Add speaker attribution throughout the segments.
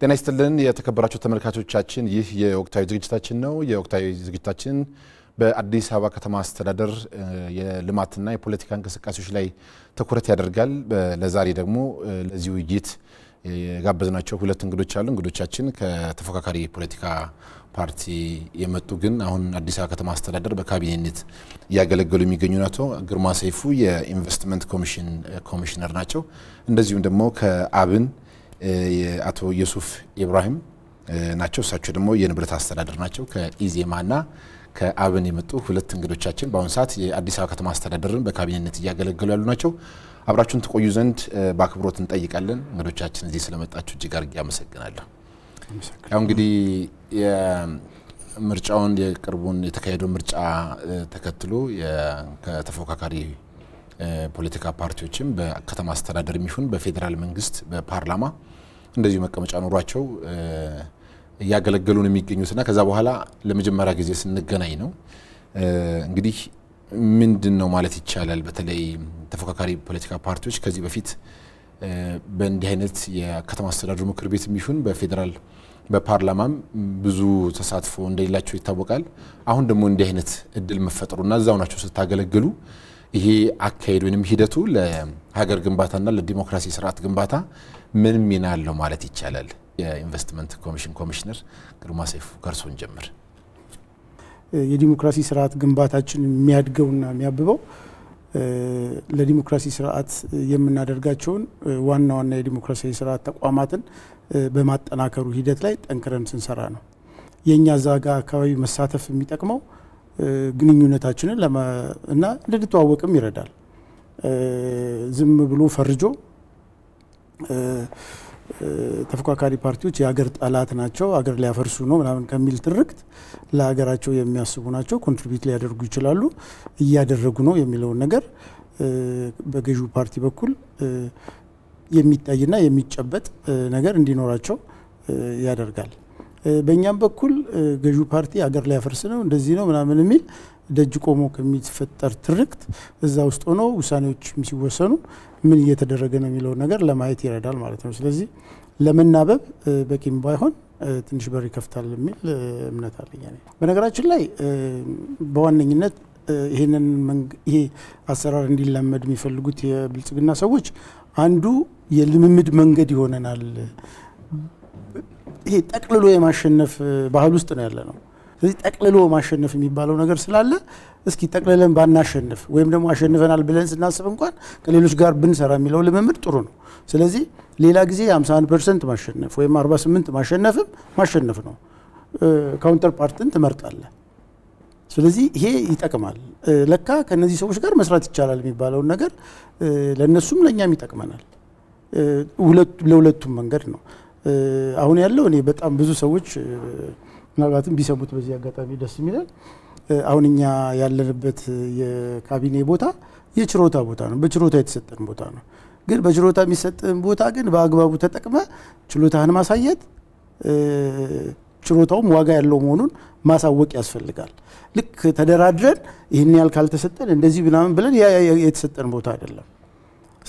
Speaker 1: ጤና ይስጥልን የተከበራችሁ ተመልካቾቻችን፣ ይህ የወቅታዊ ዝግጅታችን ነው። የወቅታዊ ዝግጅታችን በአዲስ አበባ ከተማ አስተዳደር የልማትና የፖለቲካ እንቅስቃሴዎች ላይ ትኩረት ያደርጋል። ለዛሬ ደግሞ ለዚህ ውይይት የጋበዝናቸው ሁለት እንግዶች አሉ። እንግዶቻችን ከተፎካካሪ ፖለቲካ ፓርቲ የመጡ ግን አሁን አዲስ አበባ ከተማ አስተዳደር በካቢኔነት እያገለገሉ የሚገኙ ናቸው። ግርማ ሰይፉ የኢንቨስትመንት ኮሚሽን ኮሚሽነር ናቸው። እንደዚሁም ደግሞ ከአብን አቶ ዩሱፍ ኢብራሂም ናቸው። እሳቸው ደግሞ የንብረት አስተዳደር ናቸው። ከኢዜማና ከአብን የመጡ ሁለት እንግዶቻችን በአሁኑ ሰዓት የአዲስ አበባ ከተማ አስተዳደርን በካቢኔነት እያገለገሉ ያሉ ናቸው። አብራችሁን ትቆዩ ዘንድ በአክብሮት እንጠይቃለን። እንግዶቻችን እዚህ ስለመጣችሁ እጅግ አድርጌ አመሰግናለሁ። ያው እንግዲህ ምርጫውን የቅርቡን የተካሄደው ምርጫ ተከትሎ ከተፎካካሪ ፖለቲካ ፓርቲዎችም በከተማ አስተዳደር የሚሆን በፌዴራል መንግስት በፓርላማ እንደዚሁ መቀመጫ ኖሯቸው የሚገኙት የሚገኙትና ከዛ በኋላ ለመጀመሪያ ጊዜ ስንገናኝ ነው እንግዲህ ምንድን ነው ማለት ይቻላል። በተለይ ተፎካካሪ ፖለቲካ ፓርቲዎች ከዚህ በፊት በእንዲህ አይነት የከተማ አስተዳደሩ ምክር ቤት የሚሹን በፌዴራል በፓርላማም ብዙ ተሳትፎ እንደሌላቸው ይታወቃል። አሁን ደግሞ እንዲህ አይነት እድል መፈጠሩና እዛው ናቸው ስታገለግሉ ይሄ አካሄድ ወይም ሂደቱ ለሀገር ግንባታና ለዲሞክራሲ ስርዓት ግንባታ ምን ሚና አለው ማለት ይቻላል? የኢንቨስትመንት ኮሚሽን ኮሚሽነር ግርማ ሰይፉ ከእርሶን ጀምር።
Speaker 2: የዲሞክራሲ ስርዓት ግንባታችን የሚያድገውና የሚያብበው ለዲሞክራሲ ስርዓት የምናደርጋቸውን ዋና ዋና የዲሞክራሲያዊ ስርዓት ተቋማትን በማጠናከሩ ሂደት ላይ ጠንክረን ስንሰራ ነው። የእኛ ዛጋ አካባቢ መሳተፍ የሚጠቅመው ግንኙነታችንን እና እንድንተዋወቅም ይረዳል። ዝም ብሎ ፈርጆ ተፎካካሪ ፓርቲዎች የሀገር ጠላት ናቸው፣ ሀገር ሊያፈርሱ ነው ምናምን ከሚል ትርክት ለሀገራቸው የሚያስቡ ናቸው፣ ኮንትሪቢዩት ሊያደርጉ ይችላሉ፣ እያደረጉ ነው የሚለውን ነገር በገዢው ፓርቲ በኩል የሚታይና የሚጨበጥ ነገር እንዲኖራቸው ያደርጋል። በእኛም በኩል ገዢው ፓርቲ አገር ሊያፈርስ ነው እንደዚህ ነው ምናምን የሚል ደጅ ቆሞ ከሚፈጠር ትርክት እዛ ውስጥ ሆኖ ውሳኔዎች ሲወሰኑ ምን እየተደረገ ነው የሚለውን ነገር ለማየት ይረዳል ማለት ነው። ስለዚህ ለመናበብ በቂም ባይሆን ትንሽ በር ይከፍታል የሚል እምነት አለኝ። በነገራችን ላይ በዋነኝነት ይህንን ይሄ አሰራር እንዲላመድ የሚፈልጉት የብልጽግና ሰዎች አንዱ የልምምድ መንገድ ይሆነናል ይሄ ጠቅልሎ የማሸነፍ ባህል ውስጥ ነው ያለ ነው። ስለዚህ ጠቅልሎ ማሸነፍ የሚባለው ነገር ስላለ እስኪ ጠቅልለን ባናሸንፍ ወይም ደግሞ አሸንፈናል ብለን ስናስብ እንኳን ከሌሎች ጋር ብንሰራ የሚለው ልምምድ ጥሩ ነው። ስለዚህ ሌላ ጊዜ 51 ፐርሰንት ማሸነፍ ወይም 48 ማሸነፍም ማሸነፍ ነው። ካውንተር ፓርትን ትመርጣለህ። ስለዚህ ይሄ ይጠቅማል። ለካ ከነዚህ ሰዎች ጋር መስራት ይቻላል የሚባለውን ነገር ለእነሱም ለእኛም ይጠቅመናል። ለሁለቱም መንገድ ነው። አሁን ያለው እኔ በጣም ብዙ ሰዎች ምናልባትም ቢሰሙት በዚህ አጋጣሚ ደስ የሚለን አሁን እኛ ያለንበት የካቢኔ ቦታ የችሮታ ቦታ ነው። በችሮታ የተሰጠን ቦታ ነው። ግን በችሮታ የሚሰጥን ቦታ ግን በአግባቡ ተጠቅመ ችሎታህን ማሳየት ችሎታውም ዋጋ ያለው መሆኑን ማሳወቅ ያስፈልጋል። ልክ ተደራድረን ይህን ያህል ካልተሰጠን እንደዚህ ምናምን ብለን የተሰጠን ቦታ አይደለም።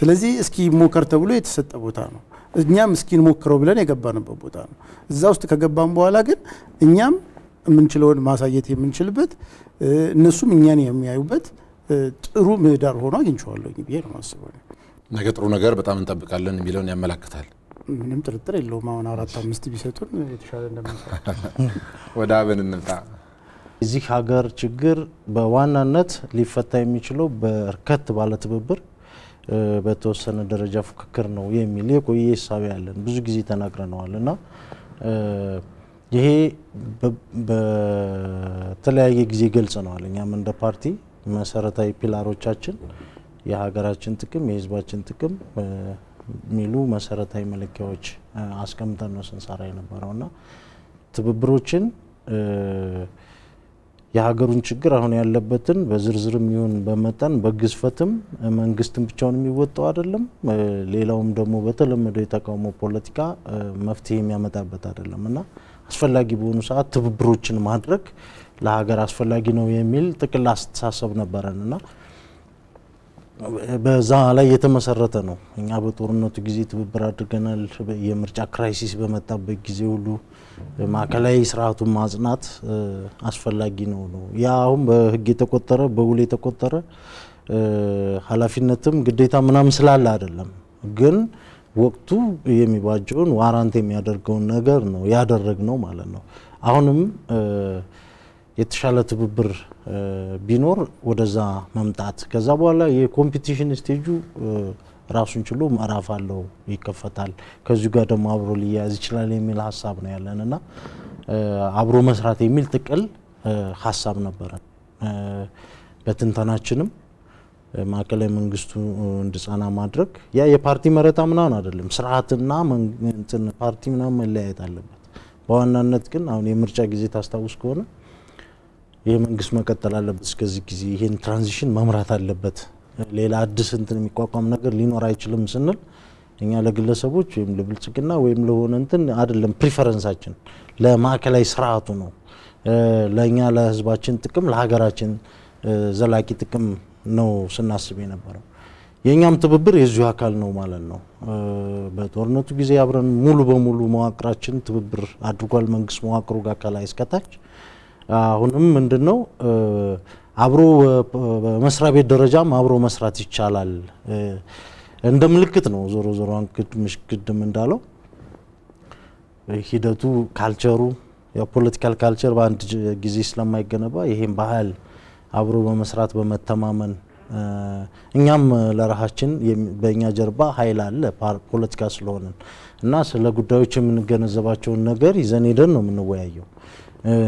Speaker 2: ስለዚህ እስኪ ሞከር ተብሎ የተሰጠ ቦታ ነው። እኛም እስኪን ሞክረው ብለን የገባንበት ቦታ ነው። እዛ ውስጥ ከገባን በኋላ ግን እኛም የምንችለውን ማሳየት የምንችልበት እነሱም እኛን የሚያዩበት ጥሩ ምህዳር ሆኖ አግኝቼዋለሁ ብዬ ነው ማስበው።
Speaker 1: ነገ ጥሩ ነገር በጣም እንጠብቃለን የሚለውን ያመላክታል።
Speaker 2: ምንም ጥርጥር የለውም። አሁን አራት አምስት ቢሰጡን የተሻለ እንደምንሰራ
Speaker 3: ወደ አብን እንምጣ። የዚህ ሀገር ችግር በዋናነት ሊፈታ የሚችለው በርከት ባለ ትብብር በተወሰነ ደረጃ ፉክክር ነው የሚል የቆየ ሂሳብ ያለን ብዙ ጊዜ ተናግረነዋል እና ይሄ በተለያየ ጊዜ ነዋል እኛም እንደ ፓርቲ መሰረታዊ ፒላሮቻችን የሀገራችን ጥቅም፣ የህዝባችን ጥቅም የሚሉ መሰረታዊ መለኪያዎች አስቀምጠን ነው ስንሰራ የነበረው እና ትብብሮችን የሀገሩን ችግር አሁን ያለበትን በዝርዝርም ይሁን በመጠን በግዝፈትም መንግስትን ብቻውን የሚወጣው አይደለም። ሌላውም ደግሞ በተለመደው የተቃውሞ ፖለቲካ መፍትሄ የሚያመጣበት አይደለም እና አስፈላጊ በሆኑ ሰዓት ትብብሮችን ማድረግ ለሀገር አስፈላጊ ነው የሚል ጥቅል አስተሳሰብ ነበረን እና በዛ ላይ የተመሰረተ ነው። እኛ በጦርነቱ ጊዜ ትብብር አድርገናል። የምርጫ ክራይሲስ በመጣበት ጊዜ ሁሉ ማዕከላዊ ስርዓቱን ማጽናት አስፈላጊ ነው ነው ያ አሁን በህግ የተቆጠረ በውል የተቆጠረ ኃላፊነትም ግዴታ ምናምን ስላለ አይደለም ግን ወቅቱ የሚባጀውን ዋራንት የሚያደርገውን ነገር ነው ያደረግ ነው ማለት ነው። አሁንም የተሻለ ትብብር ቢኖር ወደዛ መምጣት ከዛ በኋላ የኮምፒቲሽን ስቴጁ ራሱን ችሎ ምዕራፍ አለው ይከፈታል። ከዚሁ ጋር ደግሞ አብሮ ሊያያዝ ይችላል የሚል ሀሳብ ነው ያለን እና አብሮ መስራት የሚል ጥቅል ሀሳብ ነበረ። በትንተናችንም ማዕከላዊ መንግስቱ እንዲጸና ማድረግ ያ የፓርቲ መረጣ ምናምን አይደለም። ስርዓትና ፓርቲ ምናምን መለያየት አለበት። በዋናነት ግን አሁን የምርጫ ጊዜ ታስታውስ ከሆነ ይህ መንግስት መቀጠል አለበት። እስከዚህ ጊዜ ይህን ትራንዚሽን መምራት አለበት። ሌላ አዲስ እንትን የሚቋቋም ነገር ሊኖር አይችልም ስንል እኛ ለግለሰቦች ወይም ለብልጽግና ወይም ለሆነ እንትን አይደለም ፕሪፈረንሳችን፣ ለማዕከላዊ ስርዓቱ ነው። ለእኛ ለህዝባችን ጥቅም ለሀገራችን ዘላቂ ጥቅም ነው ስናስብ የነበረው። የእኛም ትብብር የዚሁ አካል ነው ማለት ነው። በጦርነቱ ጊዜ አብረን ሙሉ በሙሉ መዋቅራችን ትብብር አድርጓል። መንግስት መዋቅሩ ጋር ከላይ እስከታች አሁንም ምንድን ነው አብሮ መስሪያ ቤት ደረጃም አብሮ መስራት ይቻላል። እንደ ምልክት ነው ዞሮ ዞሮ ግድምሽ እንዳለው ሂደቱ ካልቸሩ የፖለቲካል ካልቸር በአንድ ጊዜ ስለማይገነባ ይሄም ባህል አብሮ በመስራት በመተማመን እኛም ለራሳችን በእኛ ጀርባ ኃይል አለ ፖለቲካ ስለሆነን እና ስለ ጉዳዮች የምንገነዘባቸውን ነገር ይዘን ሄደን ነው የምንወያየው።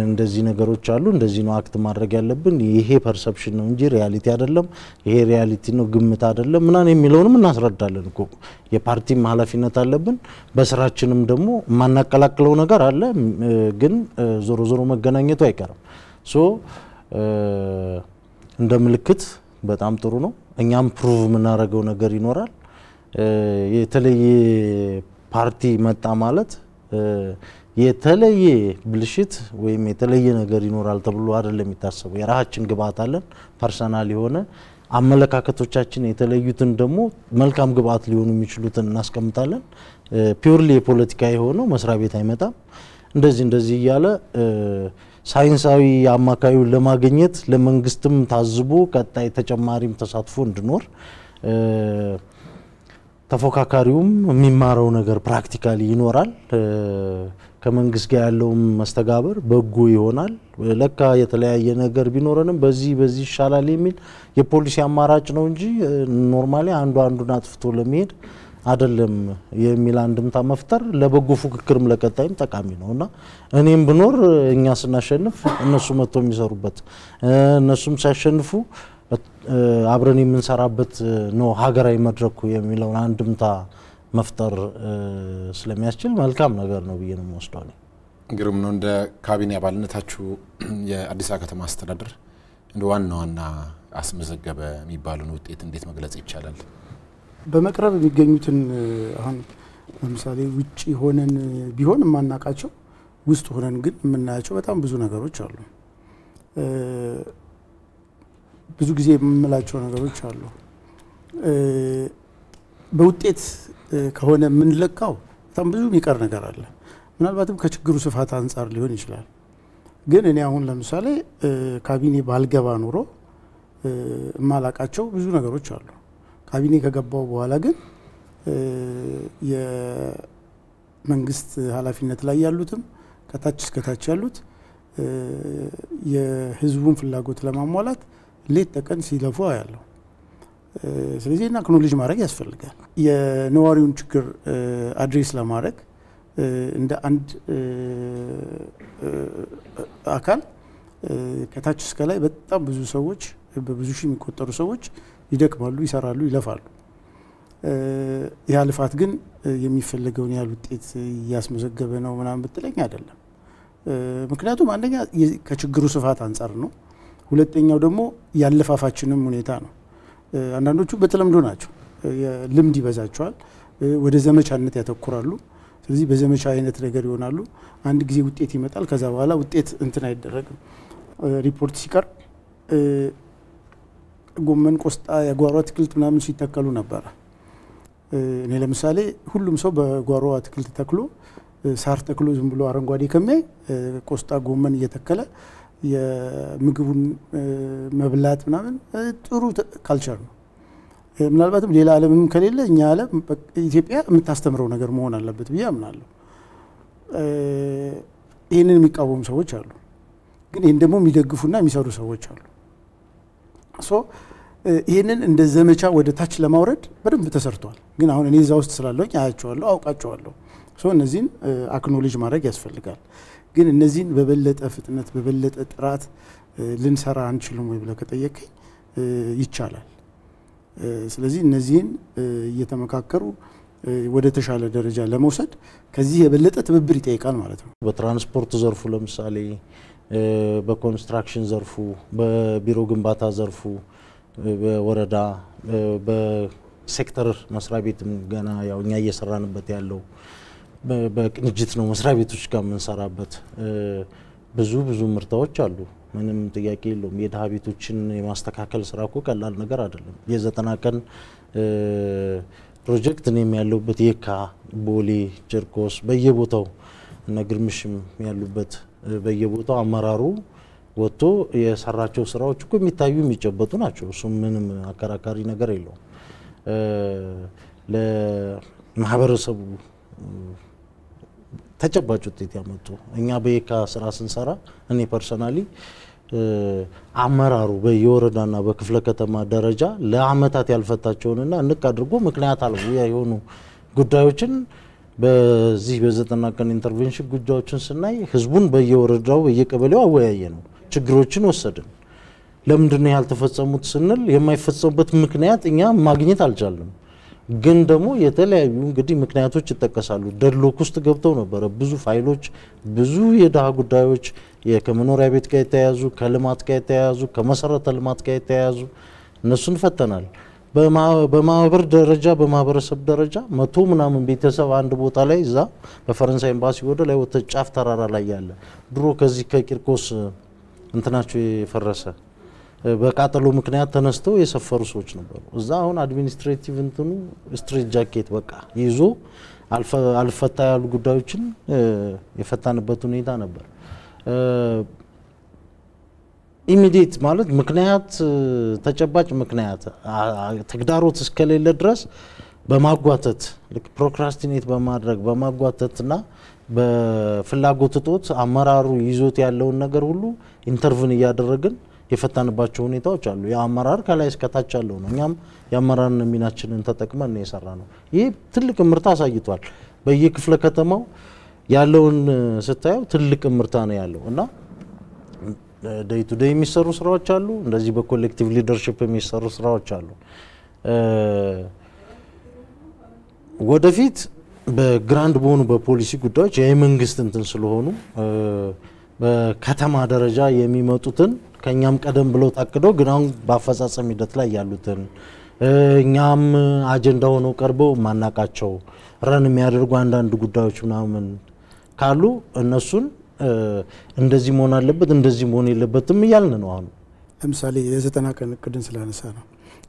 Speaker 3: እንደዚህ ነገሮች አሉ፣ እንደዚህ ነው አክት ማድረግ ያለብን። ይሄ ፐርሰፕሽን ነው እንጂ ሪያሊቲ አይደለም፣ ይሄ ሪያሊቲ ነው ግምት አይደለም ምናምን የሚለውንም እናስረዳለን እኮ። የፓርቲም ኃላፊነት አለብን። በስራችንም ደግሞ የማናቀላቅለው ነገር አለ፣ ግን ዞሮ ዞሮ መገናኘቱ አይቀርም። ሶ እንደ ምልክት በጣም ጥሩ ነው። እኛም ፕሩቭ የምናደርገው ነገር ይኖራል። የተለየ ፓርቲ መጣ ማለት የተለየ ብልሽት ወይም የተለየ ነገር ይኖራል ተብሎ አይደለም የሚታሰበው። የራሳችን ግብአት አለን፣ ፐርሰናል የሆነ አመለካከቶቻችን የተለዩትን ደግሞ መልካም ግብአት ሊሆኑ የሚችሉትን እናስቀምጣለን። ፒውርሊ የፖለቲካ የሆነው መስሪያ ቤት አይመጣም። እንደዚህ እንደዚህ እያለ ሳይንሳዊ አማካዩን ለማግኘት ለመንግስትም ታዝቦ ቀጣይ ተጨማሪም ተሳትፎ እንዲኖር ተፎካካሪውም የሚማረው ነገር ፕራክቲካሊ ይኖራል። ከመንግስት ጋር ያለውም መስተጋበር በጎ ይሆናል። ለካ የተለያየ ነገር ቢኖረንም በዚህ በዚህ ይሻላል የሚል የፖሊሲ አማራጭ ነው እንጂ ኖርማሊ አንዱ አንዱን አጥፍቶ ለመሄድ አይደለም የሚል አንድምታ መፍጠር ለበጎ ፉክክርም ለቀጣይም ጠቃሚ ነው እና እኔም ብኖር እኛ ስናሸንፍ እነሱ መጥቶ የሚሰሩበት እነሱም ሲያሸንፉ አብረን የምንሰራበት ነው ሀገራዊ መድረኩ የሚለውን አንድምታ መፍጠር ስለሚያስችል መልካም ነገር ነው ብዬ ነው የምወስደው።
Speaker 1: ግሩም ነው። እንደ ካቢኔ አባልነታችሁ የአዲስ አበባ ከተማ አስተዳደር እንደ ዋና ዋና አስመዘገበ የሚባሉን ውጤት እንዴት መግለጽ ይቻላል?
Speaker 2: በመቅረብ የሚገኙትን አሁን ለምሳሌ ውጭ ሆነን ቢሆን የማናውቃቸው ውስጥ ሆነን ግን የምናያቸው በጣም ብዙ ነገሮች አሉ። ብዙ ጊዜ የምንላቸው ነገሮች አሉ። በውጤት ከሆነ የምንለካው በጣም ብዙ የሚቀር ነገር አለ። ምናልባትም ከችግሩ ስፋት አንጻር ሊሆን ይችላል። ግን እኔ አሁን ለምሳሌ ካቢኔ ባልገባ ኑሮ የማላቃቸው ብዙ ነገሮች አሉ። ካቢኔ ከገባው በኋላ ግን የመንግስት ኃላፊነት ላይ ያሉትም ከታች እስከታች ያሉት የህዝቡን ፍላጎት ለማሟላት ሌት ተቀን ሲለፉ አያለሁ። ስለዚህ እና አክኖሌጅ ማድረግ ያስፈልጋል። የነዋሪውን ችግር አድሬስ ለማድረግ እንደ አንድ አካል ከታች እስከ ላይ በጣም ብዙ ሰዎች በብዙ ሺህ የሚቆጠሩ ሰዎች ይደክማሉ፣ ይሰራሉ፣ ይለፋሉ። ያ ልፋት ግን የሚፈለገውን ያህል ውጤት እያስመዘገበ ነው ምናምን ብትለኝ አይደለም። ምክንያቱም አንደኛ ከችግሩ ስፋት አንጻር ነው። ሁለተኛው ደግሞ ያለፋፋችንም ሁኔታ ነው። አንዳንዶቹ በተለምዶ ናቸው። ልምድ ይበዛቸዋል፣ ወደ ዘመቻነት ያተኩራሉ። ስለዚህ በዘመቻ አይነት ነገር ይሆናሉ። አንድ ጊዜ ውጤት ይመጣል። ከዛ በኋላ ውጤት እንትን አይደረግም። ሪፖርት ሲቀርብ ጎመን፣ ቆስጣ፣ የጓሮ አትክልት ምናምን ሲተከሉ ነበረ። እኔ ለምሳሌ ሁሉም ሰው በጓሮ አትክልት ተክሎ ሳር ተክሎ ዝም ብሎ አረንጓዴ ከሚያይ ቆስጣ፣ ጎመን እየተከለ የምግቡን መብላት ምናምን ጥሩ ካልቸር ነው። ምናልባትም ሌላ ዓለምም ከሌለ እኛ ዓለም ኢትዮጵያ የምታስተምረው ነገር መሆን አለበት ብዬ አምናለሁ። ይህንን የሚቃወሙ ሰዎች አሉ፣ ግን ይህን ደግሞ የሚደግፉና የሚሰሩ ሰዎች አሉ። ሶ ይህንን እንደ ዘመቻ ወደ ታች ለማውረድ በደንብ ተሰርቷል። ግን አሁን እኔ እዛ ውስጥ ስላለሁኝ አያቸዋለሁ፣ አውቃቸዋለሁ። ሶ እነዚህን አክኖሌጅ ማድረግ ያስፈልጋል። ግን እነዚህን በበለጠ ፍጥነት በበለጠ ጥራት ልንሰራ አንችልም ወይ ብለህ ከጠየቀኝ ይቻላል። ስለዚህ እነዚህን እየተመካከሩ ወደ ተሻለ ደረጃ ለመውሰድ ከዚህ የበለጠ
Speaker 3: ትብብር ይጠይቃል ማለት ነው። በትራንስፖርት ዘርፉ ለምሳሌ በኮንስትራክሽን ዘርፉ፣ በቢሮ ግንባታ ዘርፉ፣ በወረዳ በሴክተር መስሪያ ቤትም ገና ያው እኛ እየሰራንበት ያለው በቅንጅት ነው መስሪያ ቤቶች ጋር የምንሰራበት። ብዙ ብዙ ምርታዎች አሉ። ምንም ጥያቄ የለውም። የድሀ ቤቶችን የማስተካከል ስራ እኮ ቀላል ነገር አይደለም። የዘጠና ቀን ፕሮጀክት እኔም ያለሁበት የካ፣ ቦሌ፣ ጨርቆስ በየቦታው እነ ግርምሽም ያሉበት በየቦታው አመራሩ ወጥቶ የሰራቸው ስራዎች እኮ የሚታዩ የሚጨበጡ ናቸው። እሱም ምንም አከራካሪ ነገር የለውም። ለማህበረሰቡ ተጨባጭ ውጤት ያመጡ እኛ በየካ ስራ ስንሰራ እኔ ፐርሰናሊ አመራሩ በየወረዳና በክፍለ ከተማ ደረጃ ለአመታት ያልፈታቸውንና እንቅ አድርጎ ምክንያት አልቡ የሆኑ ጉዳዮችን በዚህ በዘጠና ቀን ኢንተርቬንሽን ጉዳዮችን ስናይ ህዝቡን በየወረዳው በየቀበሌው አወያየ ነው። ችግሮችን ወሰድን። ለምንድነው ያልተፈጸሙት ስንል የማይፈጸሙበት ምክንያት እኛ ማግኘት አልቻለም። ግን ደግሞ የተለያዩ እንግዲህ ምክንያቶች ይጠቀሳሉ። ደድሎክ ውስጥ ገብተው ነበረ። ብዙ ፋይሎች፣ ብዙ የድሃ ጉዳዮች ከመኖሪያ ቤት ጋር የተያያዙ፣ ከልማት ጋር የተያያዙ፣ ከመሰረተ ልማት ጋር የተያያዙ እነሱን ፈተናል። በማህበር ደረጃ በማህበረሰብ ደረጃ መቶ ምናምን ቤተሰብ አንድ ቦታ ላይ እዛ በፈረንሳይ ኤምባሲ ወደ ላይ ወደ ጫፍ ተራራ ላይ ያለ ድሮ ከዚህ ከቂርቆስ እንትናቸው የፈረሰ በቃጠሎ ምክንያት ተነስተው የሰፈሩ ሰዎች ነበሩ። እዛ አሁን አድሚኒስትሬቲቭ እንትኑ ስትሬት ጃኬት በቃ ይዞ አልፈታ ያሉ ጉዳዮችን የፈታንበት ሁኔታ ነበር። ኢሚዲየት ማለት ምክንያት ተጨባጭ ምክንያት ተግዳሮት እስከሌለ ድረስ በማጓተት ልክ ፕሮክራስቲኔት በማድረግ በማጓተትና በፍላጎት እጦት አመራሩ ይዞት ያለውን ነገር ሁሉ ኢንተርቭን እያደረግን የፈታንባቸው ሁኔታዎች አሉ። የአመራር ከላይ እስከታች ያለው ነው። እኛም የአመራርን ሚናችንን ተጠቅመን ነው የሰራ ነው። ይህ ትልቅ ምርታ አሳይቷል። በየክፍለ ከተማው ያለውን ስታየው ትልቅ ምርታ ነው ያለው እና ደይ ቱ ደይ የሚሰሩ ስራዎች አሉ። እንደዚህ በኮሌክቲቭ ሊደርሽፕ የሚሰሩ ስራዎች አሉ። ወደፊት በግራንድ በሆኑ በፖሊሲ ጉዳዮች የመንግስት እንትን ስለሆኑ በከተማ ደረጃ የሚመጡትን ከእኛም ቀደም ብሎ ታቅዶ ግን አሁን በአፈጻጸም ሂደት ላይ ያሉትን እኛም አጀንዳ ሆነው ቀርቦ ማናቃቸው ረን የሚያደርጉ አንዳንድ ጉዳዮች ምናምን ካሉ እነሱን እንደዚህ መሆን አለበት እንደዚህ መሆን የለበትም እያልን ነው። አሁን ለምሳሌ የዘጠና ቀን እቅድን ስላነሳ ነው።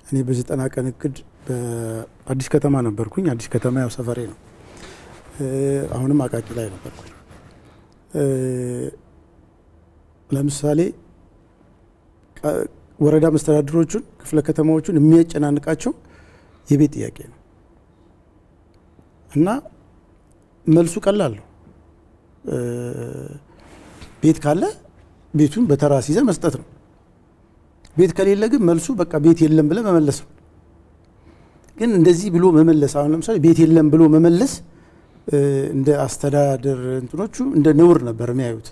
Speaker 3: እኔ በዘጠና ቀን እቅድ
Speaker 2: በአዲስ ከተማ ነበርኩኝ። አዲስ ከተማ ያው ሰፈሬ ነው። አሁንም አቃቂ ላይ ነበርኩኝ። ለምሳሌ ወረዳ መስተዳድሮቹን፣ ክፍለ ከተማዎቹን የሚያጨናንቃቸው የቤት ጥያቄ ነው እና መልሱ ቀላል ነው። ቤት ካለ ቤቱን በተራ ሲይዘን መስጠት ነው። ቤት ከሌለ ግን መልሱ በቃ ቤት የለም ብለ መመለስ ነው። ግን እንደዚህ ብሎ መመለስ አሁን ለምሳሌ ቤት የለም ብሎ መመለስ እንደ አስተዳደር እንትኖቹ እንደ ነውር ነበር የሚያዩት።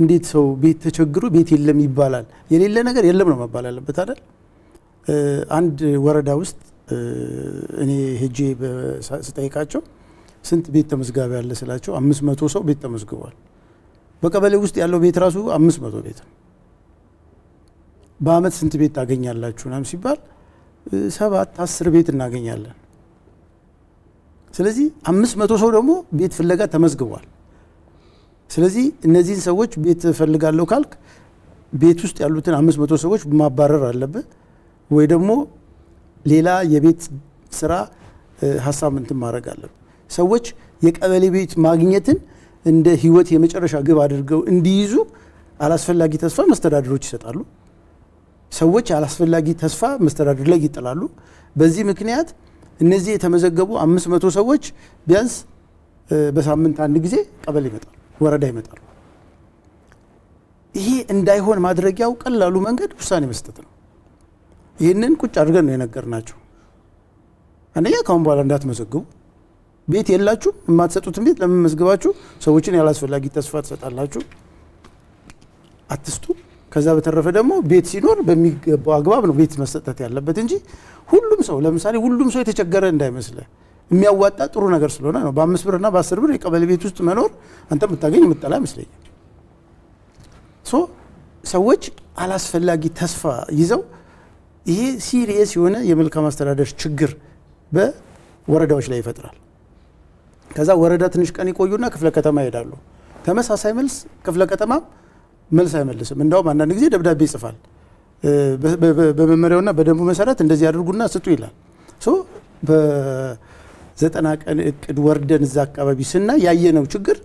Speaker 2: እንዴት ሰው ቤት ተቸግሮ ቤት የለም ይባላል? የሌለ ነገር የለም ነው መባል ያለበት አይደል? አንድ ወረዳ ውስጥ እኔ ሄጄ ስጠይቃቸው ስንት ቤት ተመዝጋቢ ያለ ስላቸው አምስት መቶ ሰው ቤት ተመዝግቧል። በቀበሌ ውስጥ ያለው ቤት ራሱ አምስት መቶ ቤት ነው። በአመት ስንት ቤት ታገኛላችሁ ናም ሲባል ሰባት አስር ቤት እናገኛለን። ስለዚህ አምስት መቶ ሰው ደግሞ ቤት ፍለጋ ተመዝግቧል። ስለዚህ እነዚህን ሰዎች ቤት እፈልጋለሁ ካልክ ቤት ውስጥ ያሉትን አምስት መቶ ሰዎች ማባረር አለብህ ወይ ደግሞ ሌላ የቤት ስራ ሀሳብ እንትን ማድረግ አለብህ። ሰዎች የቀበሌ ቤት ማግኘትን እንደ ህይወት የመጨረሻ ግብ አድርገው እንዲይዙ አላስፈላጊ ተስፋ መስተዳድሮች ይሰጣሉ። ሰዎች አላስፈላጊ ተስፋ መስተዳድር ላይ ይጥላሉ። በዚህ ምክንያት እነዚህ የተመዘገቡ አምስት መቶ ሰዎች ቢያንስ በሳምንት አንድ ጊዜ ቀበሌ ይመጣሉ። ወረዳ ይመጣሉ። ይሄ እንዳይሆን ማድረጊያው ቀላሉ መንገድ ውሳኔ መስጠት ነው። ይህንን ቁጭ አድርገን ነው የነገርናቸው። አንደኛ ከአሁን በኋላ እንዳትመዘግቡ፣ ቤት የላችሁ የማትሰጡትን ቤት ለምን መዝግባችሁ ሰዎችን ያላስፈላጊ ተስፋ ትሰጣላችሁ? አትስጡ። ከዛ በተረፈ ደግሞ ቤት ሲኖር በሚገባው አግባብ ነው ቤት መሰጠት ያለበት እንጂ ሁሉም ሰው ለምሳሌ ሁሉም ሰው የተቸገረ እንዳይመስለ የሚያዋጣ ጥሩ ነገር ስለሆነ ነው። በአምስት ብር ና በአስር ብር የቀበሌ ቤት ውስጥ መኖር አንተ የምታገኝ የምጠላ ይመስለኛል። ሶ ሰዎች አላስፈላጊ ተስፋ ይዘው ይሄ ሲሪየስ የሆነ የመልካም አስተዳደር ችግር በወረዳዎች ላይ ይፈጥራል። ከዛ ወረዳ ትንሽ ቀን ይቆዩና ክፍለ ከተማ ይሄዳሉ። ተመሳሳይ መልስ ክፍለ ከተማ መልስ አይመልስም። እንዳውም አንዳንድ ጊዜ ደብዳቤ ይጽፋል። በመመሪያውና በደንቡ መሰረት እንደዚህ አድርጉና ስጡ ይላል። ዘጠና ቀን እቅድ ወርደን እዛ አካባቢ ስና ያየነው ችግር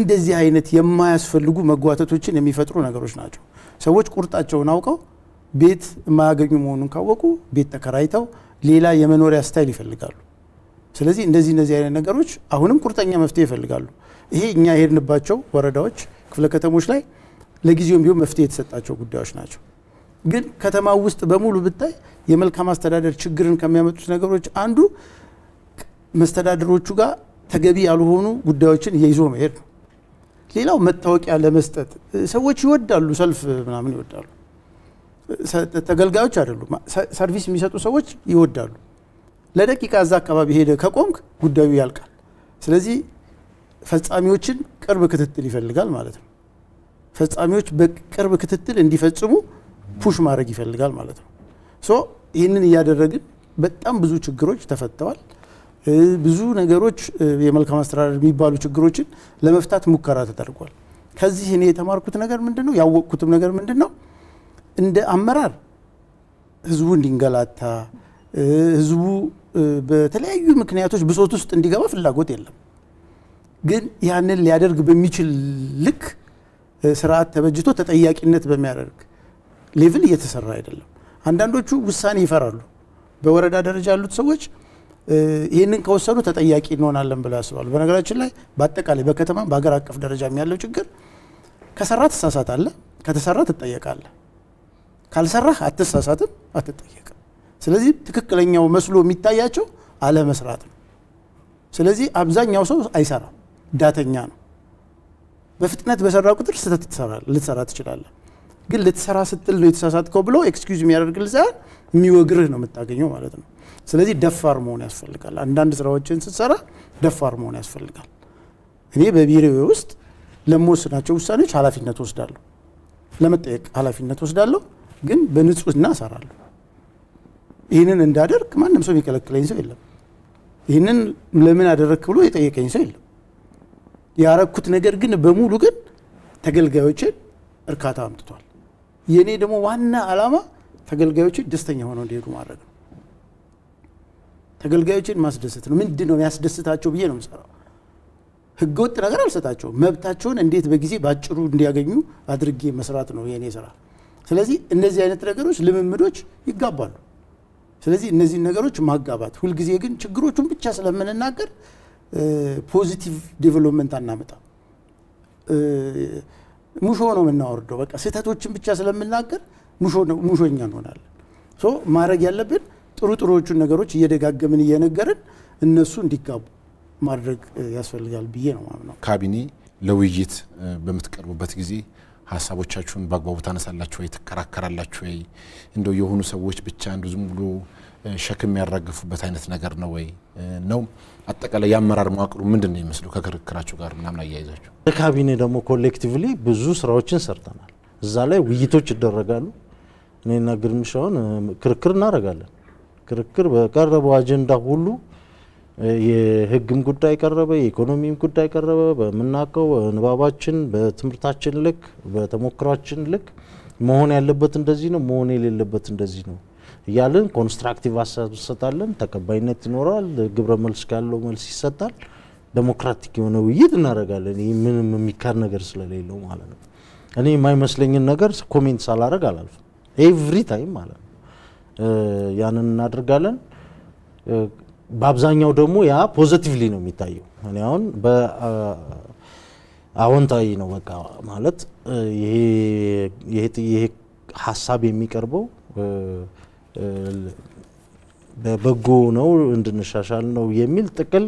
Speaker 2: እንደዚህ አይነት የማያስፈልጉ መጓተቶችን የሚፈጥሩ ነገሮች ናቸው። ሰዎች ቁርጣቸውን አውቀው ቤት የማያገኙ መሆኑን ካወቁ ቤት ተከራይተው ሌላ የመኖሪያ ስታይል ይፈልጋሉ። ስለዚህ እንደዚህ እነዚህ አይነት ነገሮች አሁንም ቁርጠኛ መፍትሄ ይፈልጋሉ። ይሄ እኛ የሄድንባቸው ወረዳዎች፣ ክፍለ ከተሞች ላይ ለጊዜውም ቢሆን መፍትሄ የተሰጣቸው ጉዳዮች ናቸው። ግን ከተማ ውስጥ በሙሉ ብታይ የመልካም አስተዳደር ችግርን ከሚያመጡት ነገሮች አንዱ መስተዳድሮቹ ጋር ተገቢ ያልሆኑ ጉዳዮችን እየይዞ መሄድ ነው። ሌላው መታወቂያ ለመስጠት ሰዎች ይወዳሉ፣ ሰልፍ ምናምን ይወዳሉ። ተገልጋዮች አይደሉም። ሰርቪስ የሚሰጡ ሰዎች ይወዳሉ። ለደቂቃ እዛ አካባቢ ሄደ ከቆምክ ጉዳዩ ያልቃል። ስለዚህ ፈጻሚዎችን ቅርብ ክትትል ይፈልጋል ማለት ነው። ፈጻሚዎች በቅርብ ክትትል እንዲፈጽሙ ፑሽ ማድረግ ይፈልጋል ማለት ነው። ሶ ይህንን እያደረግን በጣም ብዙ ችግሮች ተፈተዋል። ብዙ ነገሮች የመልካም አስተዳደር የሚባሉ ችግሮችን ለመፍታት ሙከራ ተደርጓል። ከዚህ እኔ የተማርኩት ነገር ምንድን ነው? ያወቅኩትም ነገር ምንድን ነው? እንደ አመራር ህዝቡ እንዲንገላታ ህዝቡ በተለያዩ ምክንያቶች ብሶት ውስጥ እንዲገባ ፍላጎት የለም። ግን ያንን ሊያደርግ በሚችል ልክ ስርዓት ተበጅቶ ተጠያቂነት በሚያደርግ ሌቭል እየተሰራ አይደለም። አንዳንዶቹ ውሳኔ ይፈራሉ። በወረዳ ደረጃ ያሉት ሰዎች ይህንን ከወሰዱ ተጠያቂ እንሆናለን ብለው ያስባሉ። በነገራችን ላይ በአጠቃላይ በከተማ በሀገር አቀፍ ደረጃ ያለው ችግር ከሰራ ትሳሳት አለ ከተሰራ ትጠየቃለህ፣ ካልሰራህ አትሳሳትም፣ አትጠየቅም። ስለዚህ ትክክለኛው መስሎ የሚታያቸው አለመስራት ነው። ስለዚህ አብዛኛው ሰው አይሰራም፣ ዳተኛ ነው። በፍጥነት በሰራ ቁጥር ስህተት ልትሰራ ትችላለህ። ግን ልትሰራ ስትል ነው የተሳሳትከው ብሎ ኤክስኪውዝ የሚያደርግልህ ሳይሆን የሚወግርህ ነው የምታገኘው ማለት ነው። ስለዚህ ደፋር መሆን ያስፈልጋል። አንዳንድ ስራዎችን ስትሰራ ደፋር መሆን ያስፈልጋል። እኔ በቢሮዬ ውስጥ ለምወስናቸው ውሳኔዎች ኃላፊነት ወስዳለሁ፣ ለመጠየቅ ኃላፊነት ወስዳለሁ፣ ግን በንጹህና እሰራለሁ። ይህንን እንዳደርግ ማንም ሰው የሚከለክለኝ ሰው የለም። ይህንን ለምን አደረግክ ብሎ የጠየቀኝ ሰው የለም። ያረኩት ነገር ግን በሙሉ ግን ተገልጋዮችን እርካታ አምጥቷል። የእኔ ደግሞ ዋና ዓላማ ተገልጋዮችን ደስተኛ ሆነው እንዲሄዱ ማድረግ ነው። ተገልጋዮችን ማስደሰት ነው። ምንድን ነው የሚያስደስታቸው ብዬ ነው የምሰራው። ህገወጥ ነገር አልሰጣቸው መብታቸውን እንዴት በጊዜ በአጭሩ እንዲያገኙ አድርጌ መስራት ነው የኔ ስራ። ስለዚህ እነዚህ አይነት ነገሮች ልምምዶች ይጋባሉ። ስለዚህ እነዚህን ነገሮች ማጋባት፣ ሁልጊዜ ግን ችግሮቹን ብቻ ስለምንናገር ፖዚቲቭ ዴቨሎፕመንት አናመጣ። ሙሾ ነው የምናወርደው። በቃ ስህተቶችን ብቻ ስለምናገር ሙሾኛ እንሆናለን። ሶ ማድረግ ያለብን ጥሩ ጥሩዎቹን ነገሮች እየደጋገምን እየነገርን እነሱ እንዲጋቡ ማድረግ ያስፈልጋል ብዬ ነው ማምነው።
Speaker 1: ካቢኔ ለውይይት በምትቀርቡበት ጊዜ ሀሳቦቻችሁን በአግባቡ ታነሳላችሁ ወይ? ትከራከራላችሁ ወይ? እንደው የሆኑ ሰዎች ብቻ እንዱ ዝም ብሎ ሸክም ያራገፉበት አይነት ነገር ነው ወይ ነው? አጠቃላይ የአመራር መዋቅሩ ምንድን ነው ይመስሉ ከክርክራችሁ ጋር ምናምን አያይዛችሁ?
Speaker 3: ለካቢኔ ደግሞ ኮሌክቲቭሊ ብዙ ስራዎችን ሰርተናል። እዛ ላይ ውይይቶች ይደረጋሉ። እኔና ግርምሻውን ክርክር እናደርጋለን። ክርክር በቀረበው አጀንዳ ሁሉ የህግም ጉዳይ ቀረበ፣ የኢኮኖሚም ጉዳይ ቀረበ። በምናውቀው ንባባችን በትምህርታችን ልክ በተሞክሯችን ልክ መሆን ያለበት እንደዚህ ነው፣ መሆን የሌለበት እንደዚህ ነው እያለን ኮንስትራክቲቭ ሀሳብ እንሰጣለን። ተቀባይነት ይኖረዋል። ግብረ መልስ ካለው መልስ ይሰጣል። ዴሞክራቲክ የሆነ ውይይት እናደርጋለን። ይህ ምንም የሚካድ ነገር ስለሌለው ማለት ነው። እኔ የማይመስለኝን ነገር ኮሜንት ሳላረግ አላልፍም ኤቭሪ ታይም ማለት ነው። ያንን እናደርጋለን። በአብዛኛው ደግሞ ያ ፖዘቲቭሊ ነው የሚታየው። እኔ አሁን አዎንታዊ ነው በቃ ማለት ይሄ ሀሳብ የሚቀርበው በበጎ ነው እንድንሻሻል ነው የሚል ጥቅል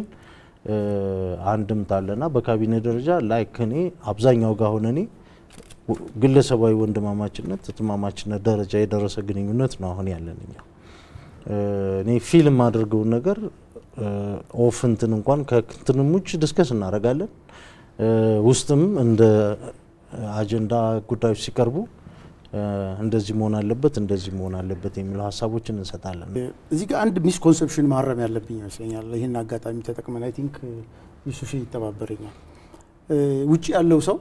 Speaker 3: አለና በካቢኔ ደረጃ ላይክ እኔ አብዛኛው ጋር ሆነ እኔ ግለሰባዊ ወንድማማችነት ትትማማችነት ደረጃ የደረሰ ግንኙነት ነው አሁን ያለን እኛ እኔ ፊልም አድርገውን ነገር ኦፍ እንትን እንኳን ከእንትንም ውጭ ድስከስ እናደርጋለን። ውስጥም እንደ አጀንዳ ጉዳዮች ሲቀርቡ እንደዚህ መሆን አለበት እንደዚህ መሆን አለበት የሚሉ ሀሳቦችን እንሰጣለን።
Speaker 2: እዚህ ጋር አንድ ሚስኮንሰፕሽን ማረም ያለብኝ ይመስለኛል። ይህን አጋጣሚ ተጠቅመን አይ ቲንክ ዩሱፍ ይተባበረኛል። ውጭ ያለው ሰው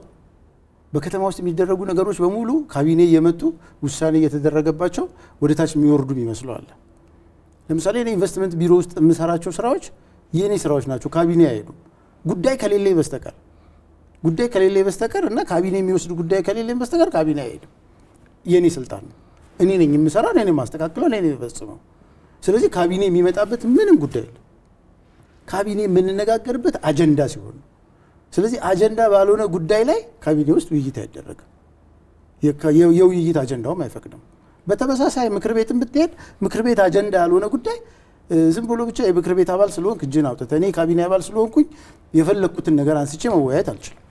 Speaker 2: በከተማ ውስጥ የሚደረጉ ነገሮች በሙሉ ካቢኔ እየመጡ ውሳኔ እየተደረገባቸው ወደ ታች የሚወርዱም ይመስለዋል። ለምሳሌ እኔ ኢንቨስትመንት ቢሮ ውስጥ የምሰራቸው ስራዎች የእኔ ስራዎች ናቸው። ካቢኔ አይሄዱም ጉዳይ ከሌለ በስተቀር ጉዳይ ከሌለ በስተቀር እና ካቢኔ የሚወስድ ጉዳይ ከሌለ በስተቀር ካቢኔ አይሄድም። የእኔ ስልጣን ነው። እኔ ነኝ የምሰራ፣ እኔ ነኝ የማስተካክለው፣ እኔ ነኝ ስለዚህ ካቢኔ የሚመጣበት ምንም ጉዳይ የለም። ካቢኔ የምንነጋገርበት አጀንዳ ሲሆን ነው። ስለዚህ አጀንዳ ባልሆነ ጉዳይ ላይ ካቢኔ ውስጥ ውይይት አይደረግም። የውይይት አጀንዳውም አይፈቅድም። በተመሳሳይ ምክር ቤትን ብትሄድ ምክር ቤት አጀንዳ ያልሆነ ጉዳይ ዝም ብሎ ብቻ የምክር ቤት አባል ስለሆንክ እጅን አውጥተህ እኔ ካቢኔ አባል ስለሆንኩኝ የፈለግኩትን ነገር አንስቼ መወያየት አልችልም።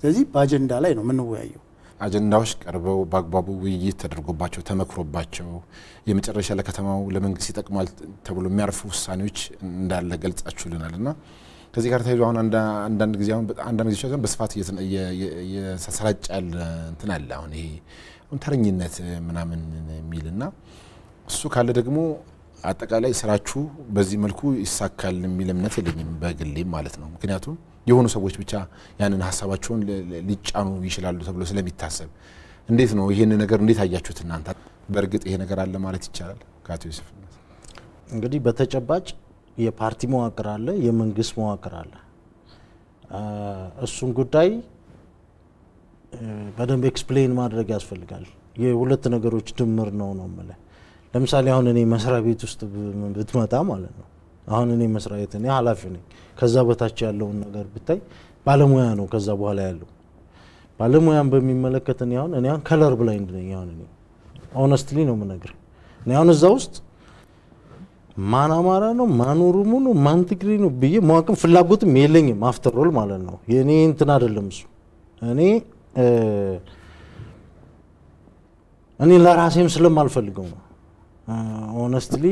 Speaker 2: ስለዚህ በአጀንዳ ላይ ነው የምንወያየው።
Speaker 1: አጀንዳዎች ቀርበው በአግባቡ ውይይት ተደርጎባቸው ተመክሮባቸው የመጨረሻ ለከተማው ለመንግስት ይጠቅማል ተብሎ የሚያርፉ ውሳኔዎች እንዳለ ገልጻችሁልናል እና ከዚህ ጋር ተያይዞ አሁን አንዳንድ ጊዜ አሁን አንዳንድ ጊዜ ሲሆን በስፋት እየተሰራጨ ያለ እንትን አለ። አሁን ይሄ ተረኝነት ምናምን የሚል እና እሱ ካለ ደግሞ አጠቃላይ ስራችሁ በዚህ መልኩ ይሳካል የሚል እምነት የለኝም በግሌም ማለት ነው። ምክንያቱም የሆኑ ሰዎች ብቻ ያንን ሀሳባቸውን ሊጫኑ ይችላሉ ተብሎ ስለሚታሰብ እንዴት ነው ይህን ነገር እንዴት አያችሁት እናንተ? በእርግጥ ይሄ ነገር አለ ማለት ይቻላል? ከአቶ ዮሴፍ
Speaker 3: እንግዲህ በተጨባጭ የፓርቲ መዋቅር አለ፣ የመንግስት መዋቅር አለ። እሱን ጉዳይ በደንብ ኤክስፕሌን ማድረግ ያስፈልጋል። የሁለት ነገሮች ድምር ነው ነው የምልህ። ለምሳሌ አሁን እኔ መስሪያ ቤት ውስጥ ብትመጣ ማለት ነው አሁን እኔ መስሪያ ቤት እኔ ኃላፊ ነኝ። ከዛ በታች ያለውን ነገር ብታይ ባለሙያ ነው ከዛ በኋላ ያለው ባለሙያን በሚመለከት እኔ አሁን እኔ አሁን ከለር ብላይንድ ነኝ። አሁን እኔ ኦነስትሊ ነው የምነግርህ እኔ አሁን እዛ ውስጥ ማን አማራ ነው ማን ኦሮሞ ነው ማን ትግሬ ነው ብዬ ማወቅም ፍላጎትም የለኝም። አፍተሮል ማለት ነው የእኔ እንትን አይደለም እሱ እኔ እኔ ለራሴም ስለማልፈልገው ነው። ኦነስትሊ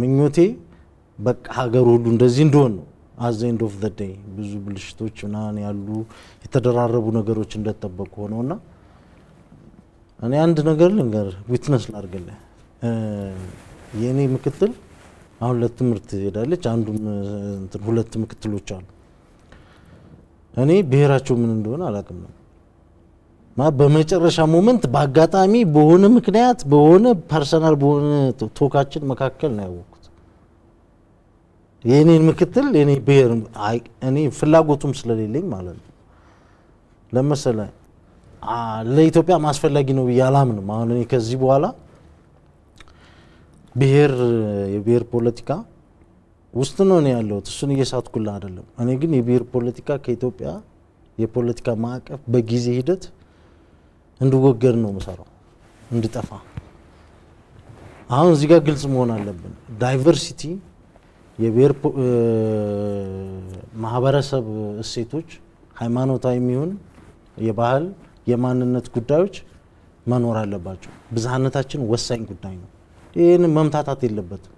Speaker 3: ምኞቴ በቃ ሀገር ሁሉ እንደዚህ እንደሆን ነው። አዘንድ ኦፍ ዘ ዴይ ብዙ ብልሽቶች ምናምን ያሉ የተደራረቡ ነገሮች እንደጠበቁ ሆነው እና እኔ አንድ ነገር ልንገር ዊትነስ ላድርግልህ የእኔ ምክትል አሁን ለትምህርት ሄዳለች። አንዱም ሁለት ምክትሎች አሉ። እኔ ብሔራቸው ምን እንደሆነ አላውቅም ነው በመጨረሻ ሞመንት በአጋጣሚ በሆነ ምክንያት በሆነ ፐርሰናል በሆነ ቶካችን መካከል ነው ያወቅኩት። የእኔን ምክትል የኔ ብሔር እኔ ፍላጎቱም ስለሌለኝ ማለት ነው ለመሰለ ለኢትዮጵያ ማስፈላጊ ነው ብዬ አላምንም። አሁን እኔ ከዚህ በኋላ ብሔር የብሔር ፖለቲካ ውስጥ ነው እኔ ያለሁት። እሱን እየሳትኩላ አይደለም። እኔ ግን የብሔር ፖለቲካ ከኢትዮጵያ የፖለቲካ ማዕቀፍ በጊዜ ሂደት እንዲወገድ ነው የምሰራው፣ እንዲጠፋ። አሁን እዚህ ጋር ግልጽ መሆን አለብን። ዳይቨርሲቲ የብሔር ማህበረሰብ እሴቶች ሃይማኖታዊ የሚሆን የባህል የማንነት ጉዳዮች መኖር አለባቸው። ብዝሃነታችን ወሳኝ ጉዳይ ነው። ይህን መምታታት የለበትም።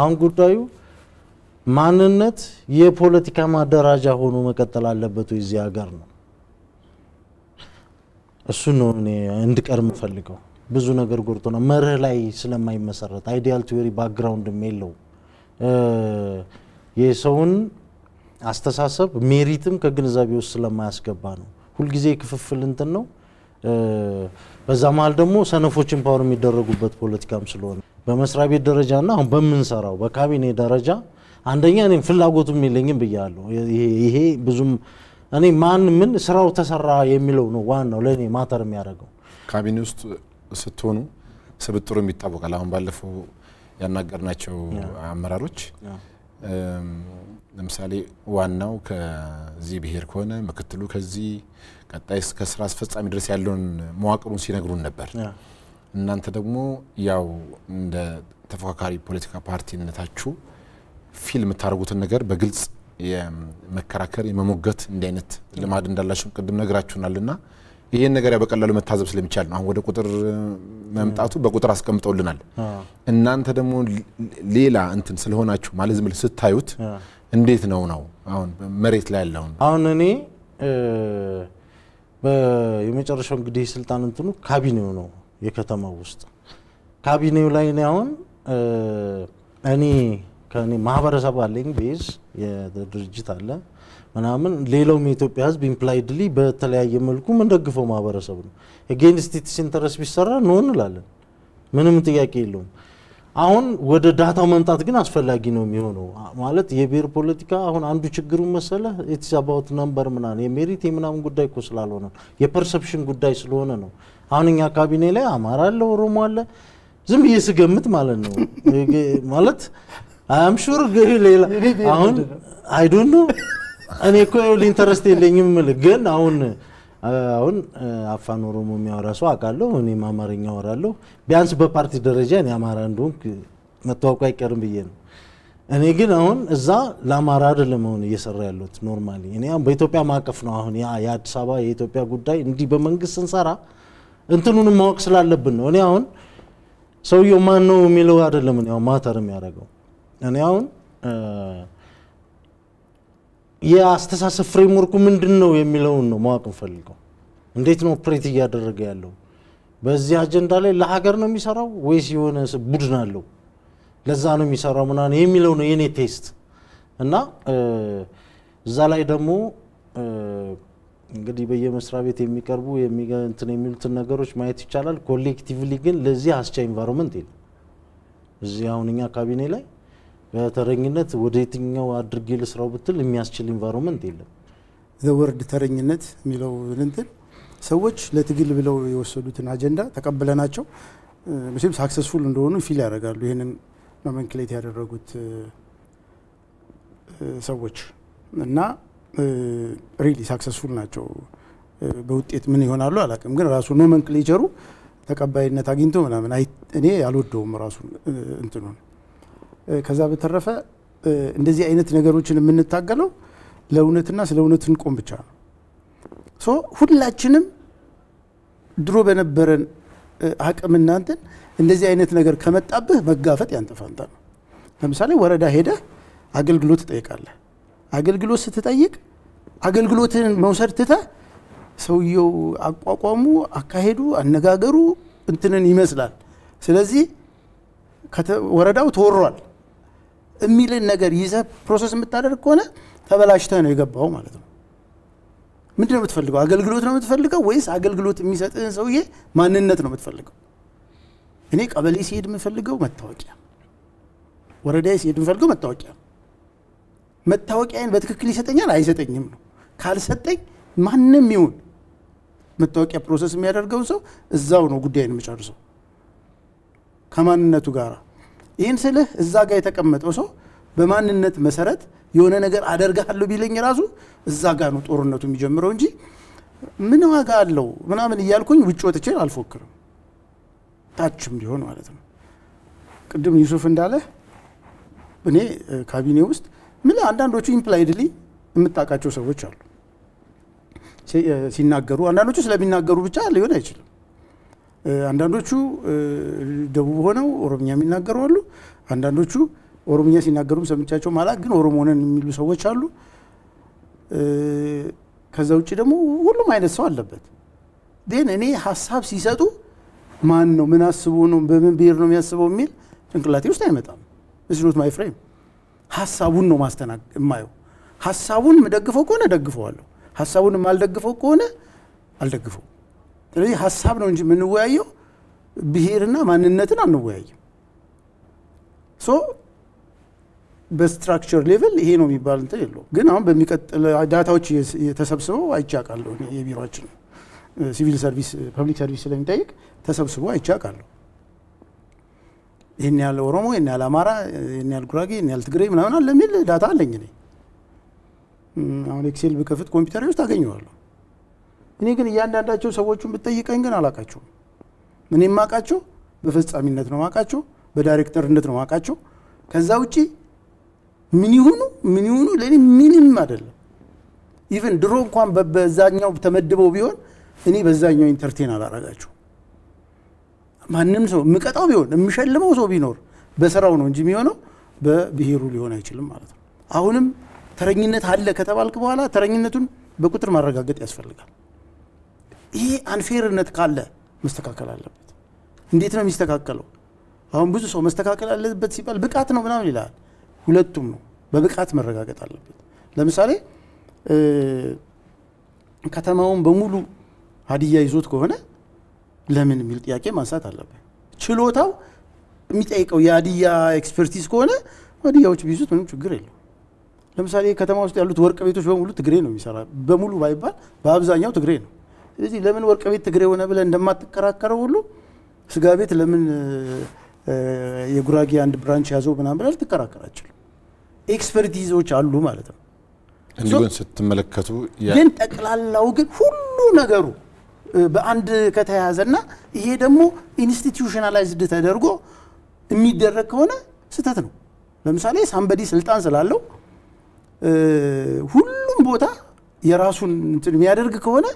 Speaker 3: አሁን ጉዳዩ ማንነት የፖለቲካ ማደራጃ ሆኖ መቀጠል አለበት ወይ እዚህ ሀገር ነው። እሱን ነው እኔ እንድቀር የምፈልገው። ብዙ ነገር ነው መርህ ላይ ስለማይመሰረት አይዲያል ቲዮሪ ባክግራውንድም የለውም። የሰውን አስተሳሰብ ሜሪትም ከግንዛቤ ውስጥ ስለማያስገባ ነው። ሁልጊዜ ክፍፍል እንትን ነው በዛ መሀል ደግሞ ሰነፎችን ኢምፓወር የሚደረጉበት ፖለቲካም ስለሆነ በመስሪያ ቤት ደረጃና አሁን በምንሰራው በካቢኔ ደረጃ አንደኛ እኔም ፍላጎቱ የሚለኝም ብያለሁ። ይሄ ብዙም እኔ ማን ምን ስራው ተሰራ የሚለው ነው ዋናው ለእኔ ማተር የሚያደርገው።
Speaker 1: ካቢኔ ውስጥ ስትሆኑ ስብጥሩ የሚታወቃል። አሁን ባለፈው ያናገርናቸው አመራሮች ለምሳሌ ዋናው ከዚህ ብሄር ከሆነ ምክትሉ ከዚህ ቀጣይ እስከ ስራ አስፈጻሚ ድረስ ያለውን መዋቅሩን ሲነግሩን ነበር። እናንተ ደግሞ ያው እንደ ተፎካካሪ ፖለቲካ ፓርቲነታችሁ ፊል የምታደርጉትን ነገር በግልጽ የመከራከር የመሞገት እንዲህ አይነት ልማድ እንዳላችሁ ቅድም ና ይህን ነገር ያው በቀላሉ መታዘብ ስለሚቻል ነው። አሁን ወደ ቁጥር መምጣቱ በቁጥር አስቀምጠውልናል። እናንተ ደግሞ ሌላ እንትን ስለሆናችሁ ማለት ዝም ስታዩት እንዴት ነው ነው አሁን መሬት ላይ ያለውን
Speaker 3: አሁን እኔ የመጨረሻው እንግዲህ ስልጣን እንትኑ ካቢኔው ነው የከተማው ውስጥ ካቢኔው ላይ ነው። አሁን እኔ ከእኔ ማህበረሰብ አለኝ ቤዝ የድርጅት አለ ምናምን፣ ሌላውም የኢትዮጵያ ህዝብ ኢምፕላይድሊ በተለያየ መልኩ ምንደግፈው ማህበረሰብ ነው። ኤጌንስት ኢትስ ኢንተረስት ቢሰራ ኖ እንላለን። ምንም ጥያቄ የለውም። አሁን ወደ ዳታው መምጣት ግን አስፈላጊ ነው የሚሆነው። ማለት የብሔር ፖለቲካ አሁን አንዱ ችግሩ መሰለ ኢትስ አባውት ነምበር ምናምን የሜሪት የምናምን ጉዳይ እኮ ስላልሆነ የፐርሰፕሽን ጉዳይ ስለሆነ ነው። አሁን እኛ ካቢኔ ላይ አማራ አለ፣ ኦሮሞ አለ። ዝም ብዬ ስገምት ማለት ነው ማለት አም ሹር ሌላ አሁን አይ ዶንት ኖ እኔ እኮ ኢንተረስት የለኝም። ግን አሁን አሁን አፋን ኦሮሞ የሚያወራ ሰው አውቃለሁ። እኔም አማርኛ አወራለሁ። ቢያንስ በፓርቲ ደረጃ እኔ አማራ እንደሆንክ መታወቁ አይቀርም ብዬ ነው። እኔ ግን አሁን እዛ ለአማራ አይደለም አሁን እየሰራ ያሉት ኖርማሊ። እኔ በኢትዮጵያ ማዕቀፍ ነው አሁን የአዲስ አበባ የኢትዮጵያ ጉዳይ እንዲህ በመንግስት ስንሰራ እንትኑንም ማወቅ ስላለብን ነው። እኔ አሁን ሰውየው ማን ነው የሚለው አይደለም እኔ ማተር የሚያደርገው እኔ አሁን የአስተሳሰብ ፍሬምወርኩ ምንድን ነው የሚለውን ነው ማወቅ እንፈልገው። እንዴት ነው ኦፕሬት እያደረገ ያለው? በዚህ አጀንዳ ላይ ለሀገር ነው የሚሰራው ወይስ የሆነ ቡድን አለው ለዛ ነው የሚሰራው ምናምን የሚለው ነው የኔ ቴስት እና እዛ ላይ ደግሞ እንግዲህ በየመስሪያ ቤት የሚቀርቡ እንትን የሚሉትን ነገሮች ማየት ይቻላል። ኮሌክቲቭሊ ግን ለዚህ አስቻ ኢንቫይሮንመንት የለም። እዚህ አሁን እኛ ካቢኔ ላይ ተረኝነት ወደ የትኛው አድርጌ ልስራው ብትል የሚያስችል ኢንቫይሮንመንት የለም። ዘወርድ ተረኝነት የሚለው እንትን ሰዎች ለትግል ብለው የወሰዱትን
Speaker 2: አጀንዳ ተቀብለናቸው መቼም ሳክሰስፉል እንደሆኑ ፊል ያደርጋሉ። ይህንን ኖመንክሌት ያደረጉት ሰዎች እና ሪሊ ሳክሰስፉል ናቸው። በውጤት ምን ይሆናሉ አላውቅም፣ ግን ራሱ ኖመንክሌቸሩ ተቀባይነት አግኝቶ ምናምን እኔ አልወደውም ራሱ እንትኑን ከዛ በተረፈ እንደዚህ አይነት ነገሮችን የምንታገለው ለእውነትና ስለ እውነት እንቆም ብቻ ነው። ሶ ሁላችንም ድሮ በነበረን አቅም እንደዚህ አይነት ነገር ከመጣብህ መጋፈጥ ያንተ ፋንታ ነው። ለምሳሌ ወረዳ ሄደህ አገልግሎት ትጠይቃለህ። አገልግሎት ስትጠይቅ አገልግሎትን መውሰድ ትተህ ሰውየው አቋቋሙ፣ አካሄዱ፣ አነጋገሩ እንትንን ይመስላል። ስለዚህ ወረዳው ተወሯል የሚልን ነገር ይዘ ፕሮሰስ የምታደርግ ከሆነ ተበላሽተ ነው የገባው ማለት ነው። ምንድን ነው የምትፈልገው? አገልግሎት ነው የምትፈልገው ወይስ አገልግሎት የሚሰጥህን ሰውዬ ማንነት ነው የምትፈልገው? እኔ ቀበሌ ሲሄድ የምፈልገው መታወቂያ፣ ወረዳ ሲሄድ የምፈልገው መታወቂያ። መታወቂያን በትክክል ይሰጠኛል አይሰጠኝም ነው። ካልሰጠኝ ማንም ይሁን መታወቂያ ፕሮሰስ የሚያደርገው ሰው እዛው ነው ጉዳይን የምጨርሰው ከማንነቱ ጋራ ይህን ስልህ እዛ ጋር የተቀመጠው ሰው በማንነት መሰረት የሆነ ነገር አደርጋለሁ ቢለኝ ራሱ እዛ ጋር ነው ጦርነቱ የሚጀምረው እንጂ ምን ዋጋ አለው ምናምን እያልኩኝ ውጭ ወጥቼ አልፎክርም። ታችም ቢሆን ማለት ነው። ቅድም ዩሱፍ እንዳለ እኔ ካቢኔ ውስጥ ምን አንዳንዶቹ ኢምፕላይድሊ የምታውቃቸው ሰዎች አሉ ሲናገሩ፣ አንዳንዶቹ ስለሚናገሩ ብቻ ሊሆን አይችልም አንዳንዶቹ ደቡብ ሆነው ኦሮምኛ የሚናገሩ አሉ። አንዳንዶቹ ኦሮምኛ ሲናገሩም ሰምቻቸው ማላ ግን ኦሮሞ ሆነን የሚሉ ሰዎች አሉ። ከዛ ውጭ ደግሞ ሁሉም አይነት ሰው አለበት። ግን እኔ ሀሳብ ሲሰጡ ማን ነው ምን አስቦ ነው በምን ብሄር ነው የሚያስበው የሚል ጭንቅላቴ ውስጥ አይመጣም። እስኖት ማይ ፍሬም ሀሳቡን ነው ማስተናግ የማየው። ሀሳቡን የምደግፈው ከሆነ ደግፈዋለሁ። ሀሳቡን የማልደግፈው ከሆነ አልደግፈው ስለዚህ ሀሳብ ነው እንጂ የምንወያየው ብሔርና ማንነትን አንወያይም። ሶ በስትራክቸር ሌቭል ይሄ ነው የሚባል እንትን የለውም። ግን አሁን በሚቀጥል ዳታዎች ተሰብስበው አይቻቃለሁ የቢሮችን ሲቪል ሰርቪስ ፐብሊክ ሰርቪስ ስለሚጠይቅ ተሰብስቦ አይቻቃለሁ። ይህን ያህል ኦሮሞ፣ ይህን ያህል አማራ፣ ይህን ያህል ጉራጌ፣ ይህን ያህል ትግሬ ምናምን ለሚል ዳታ አለኝ እኔ። አሁን ኤክሴል ብከፍት ኮምፒውተር ውስጥ አገኘዋለሁ። እኔ ግን እያንዳንዳቸው ሰዎቹን ብጠይቀኝ ግን አላቃቸውም። እኔ የማውቃቸው በፈጻሚነት ነው ማውቃቸው፣ በዳይሬክተርነት ነው ማውቃቸው። ከዛ ውጪ ምን ይሁኑ ምን ይሁኑ ለእኔ ምንም አይደለም። ኢቨን ድሮ እንኳን በዛኛው ተመድበው ቢሆን እኔ በዛኛው ኢንተርቴን አላረጋቸው። ማንም ሰው የምቀጣው ቢሆን የምሸልመው ሰው ቢኖር በስራው ነው እንጂ የሚሆነው በብሔሩ ሊሆን አይችልም ማለት ነው። አሁንም ተረኝነት አለ ከተባልክ በኋላ ተረኝነቱን በቁጥር ማረጋገጥ ያስፈልጋል። ይሄ አንፌርነት ካለ መስተካከል አለበት። እንዴት ነው የሚስተካከለው? አሁን ብዙ ሰው መስተካከል አለበት ሲባል ብቃት ነው ምናምን ይላል። ሁለቱም ነው፣ በብቃት መረጋገጥ አለበት። ለምሳሌ ከተማውን በሙሉ ሀዲያ ይዞት ከሆነ ለምን የሚል ጥያቄ ማንሳት አለበት። ችሎታው የሚጠይቀው የሀዲያ ኤክስፐርቲዝ ከሆነ ሀዲያዎች ቢይዙት ምንም ችግር የለው። ለምሳሌ ከተማ ውስጥ ያሉት ወርቅ ቤቶች በሙሉ ትግሬ ነው የሚሰራ፣ በሙሉ ባይባል በአብዛኛው ትግሬ ነው። ስለዚህ ለምን ወርቅ ቤት ትግሬ ሆነ ብለህ እንደማትከራከረው ሁሉ ስጋ ቤት ለምን የጉራጌ አንድ ብራንች ያዘው ምናምን ብለህ ልትከራከራችል ኤክስፐርቲዞች አሉ ማለት ነው።
Speaker 1: እንዲሁን ስትመለከቱ
Speaker 2: ግን ጠቅላላው ግን ሁሉ ነገሩ በአንድ ከተያያዘና ይሄ ደግሞ ኢንስቲትዩሽናላይዝድ ተደርጎ የሚደረግ ከሆነ ስህተት ነው። ለምሳሌ ሳምበዲ ስልጣን ስላለው ሁሉም ቦታ የራሱን እንትን የሚያደርግ ከሆነ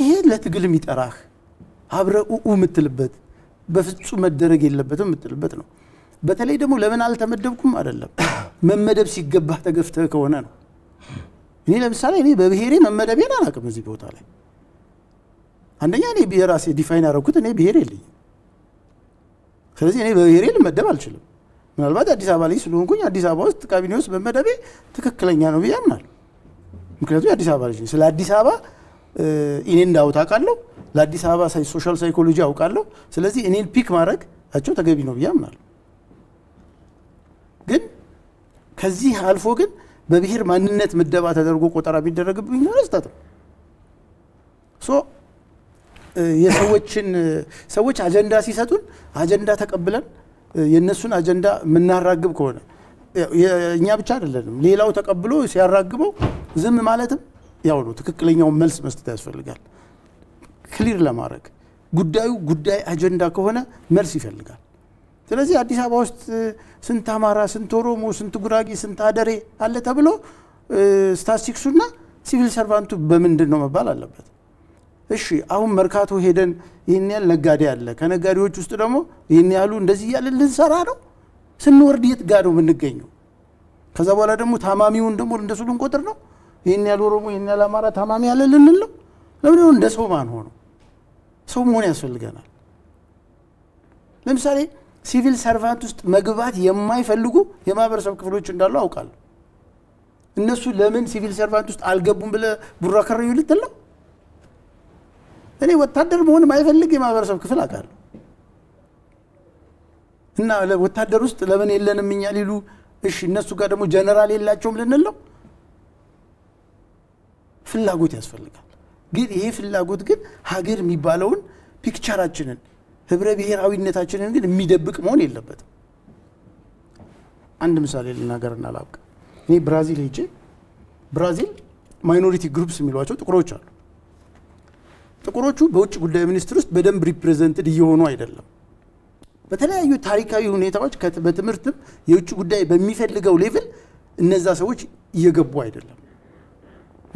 Speaker 2: ይሄ ለትግል የሚጠራህ አብረ ኡኡ የምትልበት በፍጹም መደረግ የለበትም የምትልበት ነው። በተለይ ደግሞ ለምን አልተመደብኩም አይደለም፣ መመደብ ሲገባህ ተገፍተህ ከሆነ ነው። እኔ ለምሳሌ እኔ በብሔሬ መመደቤን አላውቅም እዚህ ቦታ ላይ አንደኛ እኔ የራሴ ዲፋይን ያደረኩት እኔ ብሔር የለኝም። ስለዚህ እኔ በብሔሬ ልመደብ አልችልም። ምናልባት አዲስ አበባ ላይ ስለሆንኩኝ አዲስ አበባ ውስጥ ካቢኔ ውስጥ መመደቤ ትክክለኛ ነው ብዬ አምናለሁ። ምክንያቱም የአዲስ አበባ ልጅ ስለ አዲስ አበባ እኔ እንዳውት አውቃለሁ፣ ለአዲስ አበባ ሶሻል ሳይኮሎጂ አውቃለሁ። ስለዚህ እኔን ፒክ ማድረጋቸው ተገቢ ነው ብዬ አምናለሁ። ግን ከዚህ አልፎ ግን በብሔር ማንነት ምደባ ተደርጎ ቆጠራ ቢደረግብኝ ስህተት ነው። ሶ የሰዎችን ሰዎች አጀንዳ ሲሰጡን አጀንዳ ተቀብለን የእነሱን አጀንዳ የምናራግብ ከሆነ እኛ ብቻ አይደለንም፣ ሌላው ተቀብሎ ሲያራግበው ዝም ማለትም ያው ነው። ትክክለኛውን መልስ መስጠት ያስፈልጋል። ክሊር ለማድረግ ጉዳዩ ጉዳይ አጀንዳ ከሆነ መልስ ይፈልጋል። ስለዚህ አዲስ አበባ ውስጥ ስንት አማራ፣ ስንት ኦሮሞ፣ ስንት ጉራጌ፣ ስንት አደሬ አለ ተብሎ ስታቲስቲክሱና ሲቪል ሰርቫንቱ በምንድን ነው መባል አለበት። እሺ አሁን መርካቶ ሄደን ይህን ያህል ነጋዴ አለ፣ ከነጋዴዎች ውስጥ ደግሞ ይህን ያህሉ እንደዚህ እያለ ልንሰራ ነው። ስንወርድ የት ጋር ነው የምንገኘው? ከዛ በኋላ ደግሞ ታማሚውን ደግሞ እንደሱ ልንቆጥር ነው። ይህን ያህል ኦሮሞ ይህን ያህል አማራ ታማሚ ያለ ልንል ነው? ለምን እንደ ሰው ማን ሆኖ ሰው መሆን ያስፈልገናል። ለምሳሌ ሲቪል ሰርቫንት ውስጥ መግባት የማይፈልጉ የማህበረሰብ ክፍሎች እንዳሉ አውቃለሁ። እነሱ ለምን ሲቪል ሰርቫንት ውስጥ አልገቡም ብለ ቡራከረዩ ልትል ነው? እኔ ወታደር መሆን የማይፈልግ የማህበረሰብ ክፍል አውቃለሁ። እና ወታደር ውስጥ ለምን የለንም እኛ ሊሉ እሺ፣ እነሱ ጋር ደግሞ ጀነራል የላቸውም ልንለው? ነው? ፍላጎት ያስፈልጋል። ግን ይሄ ፍላጎት ግን ሀገር የሚባለውን ፒክቸራችንን ህብረ ብሔራዊነታችንን ግን የሚደብቅ መሆን የለበትም። አንድ ምሳሌ ልናገርና ላብቅ። እኔ ብራዚል ሄጄ ብራዚል ማይኖሪቲ ግሩፕስ የሚሏቸው ጥቁሮች አሉ። ጥቁሮቹ በውጭ ጉዳይ ሚኒስትር ውስጥ በደንብ ሪፕሬዘንትድ እየሆኑ አይደለም። በተለያዩ ታሪካዊ ሁኔታዎች በትምህርትም የውጭ ጉዳይ በሚፈልገው ሌቭል እነዛ ሰዎች እየገቡ አይደለም።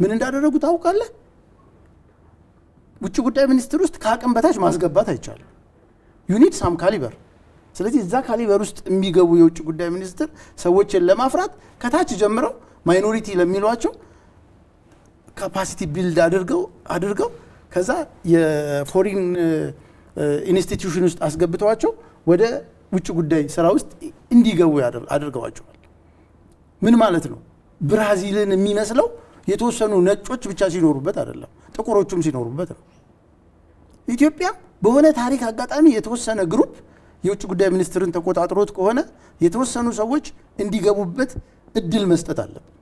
Speaker 2: ምን እንዳደረጉ ታውቃለህ? ውጭ ጉዳይ ሚኒስትር ውስጥ ከአቅም በታች ማስገባት አይቻልም። ዩኒት ሳም ካሊበር። ስለዚህ እዛ ካሊበር ውስጥ የሚገቡ የውጭ ጉዳይ ሚኒስትር ሰዎችን ለማፍራት ከታች ጀምረው ማይኖሪቲ ለሚሏቸው ካፓሲቲ ቢልድ አድርገው አድርገው ከዛ የፎሪን ኢንስቲትዩሽን uh, ውስጥ አስገብተዋቸው ወደ ውጭ ጉዳይ ስራ ውስጥ እንዲገቡ አድርገዋቸዋል። ምን ማለት ነው? ብራዚልን የሚመስለው የተወሰኑ ነጮች ብቻ ሲኖሩበት አይደለም፣ ጥቁሮቹም ሲኖሩበት ነው። ኢትዮጵያ በሆነ ታሪክ አጋጣሚ የተወሰነ ግሩፕ የውጭ ጉዳይ ሚኒስትርን ተቆጣጥሮት ከሆነ የተወሰኑ ሰዎች እንዲገቡበት እድል መስጠት አለብን።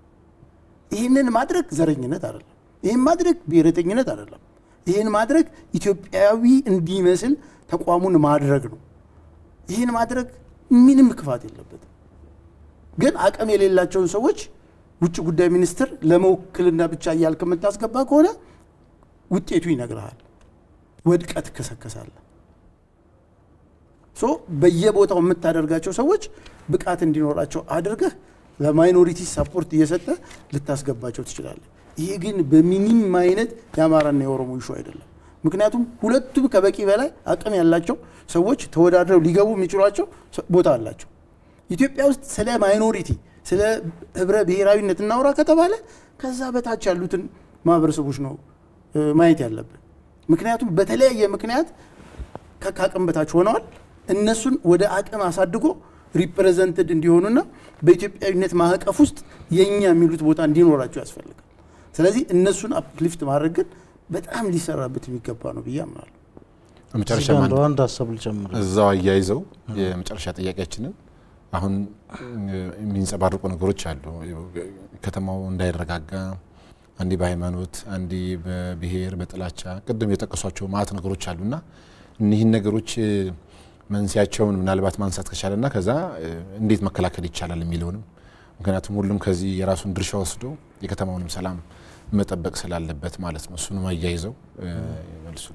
Speaker 2: ይህንን ማድረግ ዘረኝነት አይደለም። ይህን ማድረግ ብሔረተኝነት አይደለም። ይህን ማድረግ ኢትዮጵያዊ እንዲመስል ተቋሙን ማድረግ ነው። ይህን ማድረግ ምንም ክፋት የለበትም። ግን አቅም የሌላቸውን ሰዎች ውጭ ጉዳይ ሚኒስትር ለመወክልና ብቻ እያልክ የምታስገባ ከሆነ ውጤቱ ይነግርሃል። ወድቀት ትከሰከሳለ። ሶ በየቦታው የምታደርጋቸው ሰዎች ብቃት እንዲኖራቸው አድርገህ ለማይኖሪቲ ሰፖርት እየሰጠ ልታስገባቸው ትችላለህ። ይሄ ግን በሚኒም አይነት የአማራና የኦሮሞ ይሹ አይደለም። ምክንያቱም ሁለቱም ከበቂ በላይ አቅም ያላቸው ሰዎች ተወዳድረው ሊገቡ የሚችሏቸው ቦታ አላቸው። ኢትዮጵያ ውስጥ ስለ ማይኖሪቲ ስለ ህብረ ብሔራዊነት እናውራ ከተባለ ከዛ በታች ያሉትን ማህበረሰቦች ነው ማየት ያለብን። ምክንያቱም በተለያየ ምክንያት ከአቅም በታች ሆነዋል። እነሱን ወደ አቅም አሳድጎ ሪፕሬዘንትድ እንዲሆኑና በኢትዮጵያዊነት ማዕቀፍ ውስጥ የእኛ የሚሉት ቦታ እንዲኖራቸው ያስፈልጋል። ስለዚህ እነሱን አፕሊፍት ማድረግ ግን በጣም ሊሰራበት የሚገባ ነው ብዬ አምናለሁ።
Speaker 1: መጨረሻ አንድ
Speaker 3: ሀሳብ ልጨምር
Speaker 1: እዛው አያይዘው የመጨረሻ ጥያቄያችንን አሁን የሚንጸባርቁ ነገሮች አሉ። ከተማው እንዳይረጋጋ አንዴ በሃይማኖት አንዴ በብሔር በጥላቻ ቅድም የጠቀሷቸው ማት ነገሮች አሉና እኒህን ነገሮች መንስያቸውን ምናልባት ማንሳት ከቻለ እና ከዛ እንዴት መከላከል ይቻላል የሚለውንም ምክንያቱም ሁሉም ከዚህ የራሱን ድርሻ ወስዶ የከተማውንም ሰላም መጠበቅ ስላለበት ማለት ነው። እሱንም አያይዘው መልሱ።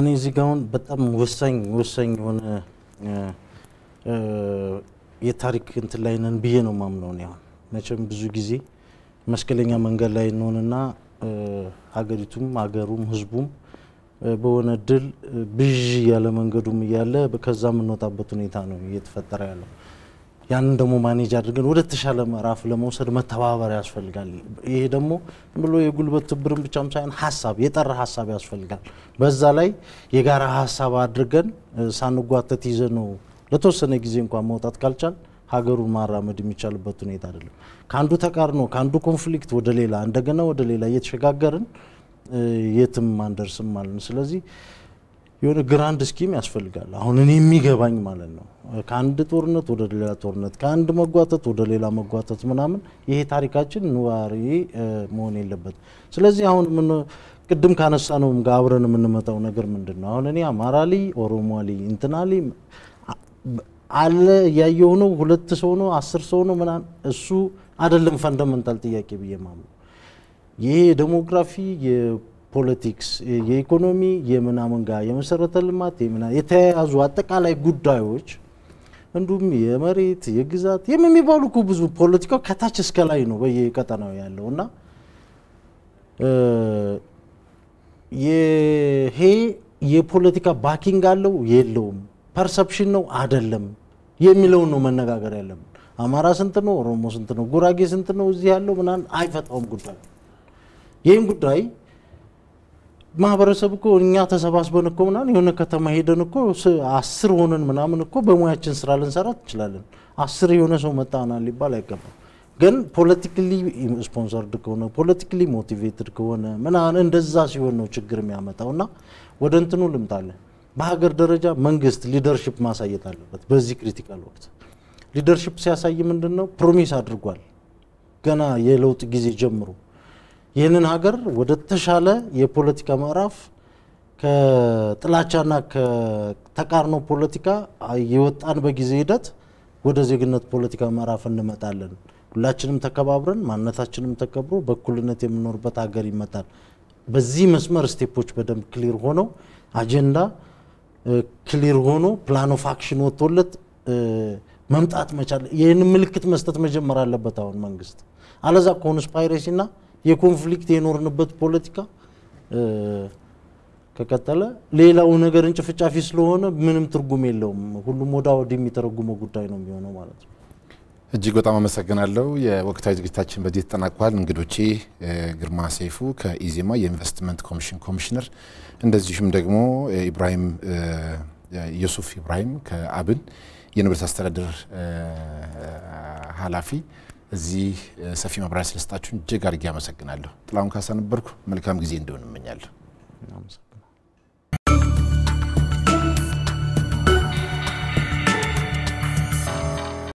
Speaker 3: እኔ እዚህ አሁን በጣም ወሳኝ ወሳኝ የሆነ የታሪክ እንትን ላይ ነን ብዬ ነው ማምነው። ያሁን መቼም ብዙ ጊዜ መስቀለኛ መንገድ ላይ እንሆንና ሀገሪቱም ሀገሩም ህዝቡም በሆነ ድል ብዥ ያለ መንገዱም እያለ ከዛ የምንወጣበት ሁኔታ ነው እየተፈጠረ ያለው። ያንን ደግሞ ማኔጅ አድርገን ወደ ተሻለ ምዕራፍ ለመውሰድ መተባበር ያስፈልጋል። ይሄ ደግሞ ብሎ የጉልበት ትብርን ብቻም ሳይሆን ሀሳብ፣ የጠራ ሀሳብ ያስፈልጋል። በዛ ላይ የጋራ ሀሳብ አድርገን ሳንጓተት ይዘ ነው ለተወሰነ ጊዜ እንኳን መውጣት ካልቻል ሀገሩን ማራመድ የሚቻልበት ሁኔታ አይደለም። ከአንዱ ተቃርኖ ከአንዱ ኮንፍሊክት ወደ ሌላ እንደገና ወደ ሌላ እየተሸጋገርን የትም አንደርስም ማለት ነው። ስለዚህ የሆነ ግራንድ ስኪም ያስፈልጋል። አሁን እኔ የሚገባኝ ማለት ነው ከአንድ ጦርነት ወደ ሌላ ጦርነት፣ ከአንድ መጓተት ወደ ሌላ መጓተት ምናምን ይሄ ታሪካችን ንዋሪ መሆን የለበት። ስለዚህ አሁን ምን ቅድም ካነሳ ነው አብረን የምንመጣው ነገር ምንድን ነው? አሁን እኔ አማራ ልይ፣ ኦሮሞ ልይ፣ እንትና ልይ አለ እያየው ነው። ሁለት ሰው ነው፣ አስር ሰው ነው ምናምን። እሱ አይደለም ፈንደመንታል ጥያቄ ብዬ ማምኑ ይሄ የዴሞግራፊ የፖለቲክስ፣ የኢኮኖሚ የምናምን ጋር የመሰረተ ልማት የተያያዙ አጠቃላይ ጉዳዮች እንዲሁም የመሬት የግዛት የሚባሉ እኮ ብዙ ፖለቲካው ከታች እስከ ላይ ነው በየቀጠናው ያለው እና ይሄ የፖለቲካ ባኪንግ አለው የለውም ፐርሰፕሽን ነው አይደለም የሚለውን ነው መነጋገር ያለብን። አማራ ስንት ነው? ኦሮሞ ስንት ነው? ጉራጌ ስንት ነው? እዚህ ያለው ምናምን አይፈጣውም ጉዳይ። ይህን ጉዳይ ማህበረሰብ እኮ እኛ ተሰባስበን እኮ ምናምን የሆነ ከተማ ሄደን እኮ አስር ሆነን ምናምን እኮ በሙያችን ስራ ልንሰራ እንችላለን። አስር የሆነ ሰው መጣና ሊባል አይገባም። ግን ፖለቲካሊ ስፖንሰርድ ከሆነ ፖለቲካሊ ሞቲቬትድ ከሆነ ምናምን እንደዛ ሲሆን ነው ችግር የሚያመጣው እና ወደ እንትኑ ልምጣለን በሀገር ደረጃ መንግስት ሊደርሽፕ ማሳየት አለበት። በዚህ ክሪቲካል ወቅት ሊደርሽፕ ሲያሳይ ምንድን ነው ፕሮሚስ አድርጓል። ገና የለውጥ ጊዜ ጀምሮ ይህንን ሀገር ወደ ተሻለ የፖለቲካ ምዕራፍ ከጥላቻና ከተቃርኖ ፖለቲካ የወጣን በጊዜ ሂደት ወደ ዜግነት ፖለቲካ ምዕራፍ እንመጣለን። ሁላችንም ተከባብረን ማንነታችንም ተከብሮ በእኩልነት የምኖርበት ሀገር ይመጣል። በዚህ መስመር ስቴፖች በደንብ ክሊር ሆነው አጀንዳ ክሊር ሆኖ ፕላን ኦፍ አክሽን ወጥቶለት መምጣት መቻል ይህን ምልክት መስጠት መጀመር አለበት አሁን መንግስት። አለዛ ኮንስፓይሬሲና የኮንፍሊክት የኖርንበት ፖለቲካ ከቀጠለ ሌላው ነገር እንጭፍጫፊ ስለሆነ ምንም ትርጉም የለውም። ሁሉም ወዳ ወዲህ የሚተረጉመው ጉዳይ ነው የሚሆነው ማለት ነው።
Speaker 1: እጅግ በጣም አመሰግናለሁ። የወቅታዊ ዝግጅታችን በዚህ ተጠናቋል። እንግዶቼ ግርማ ሰይፉ ከኢዜማ የኢንቨስትመንት ኮሚሽን ኮሚሽነር፣ እንደዚሁም ደግሞ ኢብራሂም ዩሱፍ ኢብራሂም ከአብን የንብረት አስተዳደር ኃላፊ እዚህ ሰፊ ማብራሪያ ስለሰጣችሁን እጅግ አድርጌ አመሰግናለሁ። ጥላሁን ካሳ ነበርኩ። መልካም ጊዜ እንዲሆን እመኛለሁ።